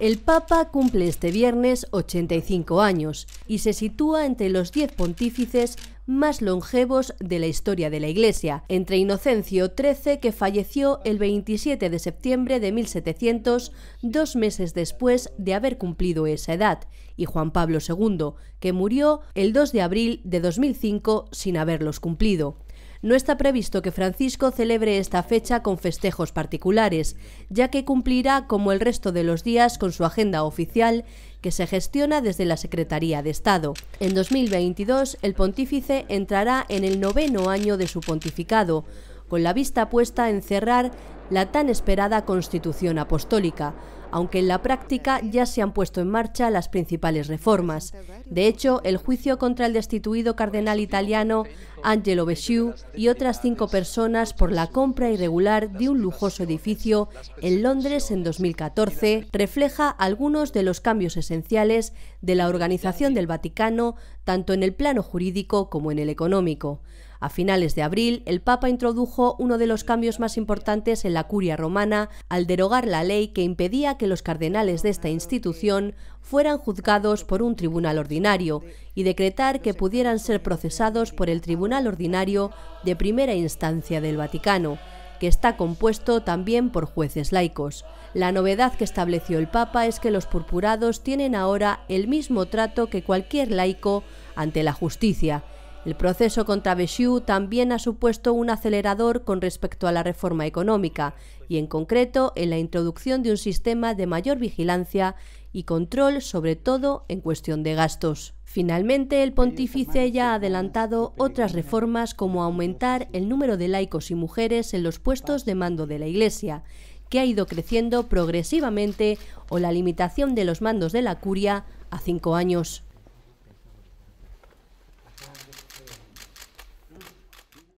El Papa cumple este viernes 85 años y se sitúa entre los 10 pontífices más longevos de la historia de la Iglesia, entre Inocencio XIII, que falleció el 27 de septiembre de 1700, dos meses después de haber cumplido esa edad, y Juan Pablo II, que murió el 2 de abril de 2005 sin haberlos cumplido no está previsto que Francisco celebre esta fecha con festejos particulares, ya que cumplirá como el resto de los días con su agenda oficial que se gestiona desde la Secretaría de Estado. En 2022, el pontífice entrará en el noveno año de su pontificado, con la vista puesta en cerrar la tan esperada Constitución Apostólica, aunque en la práctica ya se han puesto en marcha las principales reformas. De hecho, el juicio contra el destituido cardenal italiano Angelo Besciu y otras cinco personas por la compra irregular de un lujoso edificio en Londres en 2014 refleja algunos de los cambios esenciales de la organización del Vaticano, tanto en el plano jurídico como en el económico. A finales de abril, el Papa introdujo uno de los cambios más importantes en la curia romana al derogar la ley que impedía que los cardenales de esta institución fueran juzgados por un tribunal ordinario y decretar que pudieran ser procesados por el Tribunal Ordinario de Primera Instancia del Vaticano, que está compuesto también por jueces laicos. La novedad que estableció el Papa es que los purpurados tienen ahora el mismo trato que cualquier laico ante la justicia el proceso contra Bixiu también ha supuesto un acelerador con respecto a la reforma económica y, en concreto, en la introducción de un sistema de mayor vigilancia y control, sobre todo en cuestión de gastos. Finalmente, el pontífice ya ha adelantado otras reformas como aumentar el número de laicos y mujeres en los puestos de mando de la Iglesia, que ha ido creciendo progresivamente, o la limitación de los mandos de la curia a cinco años.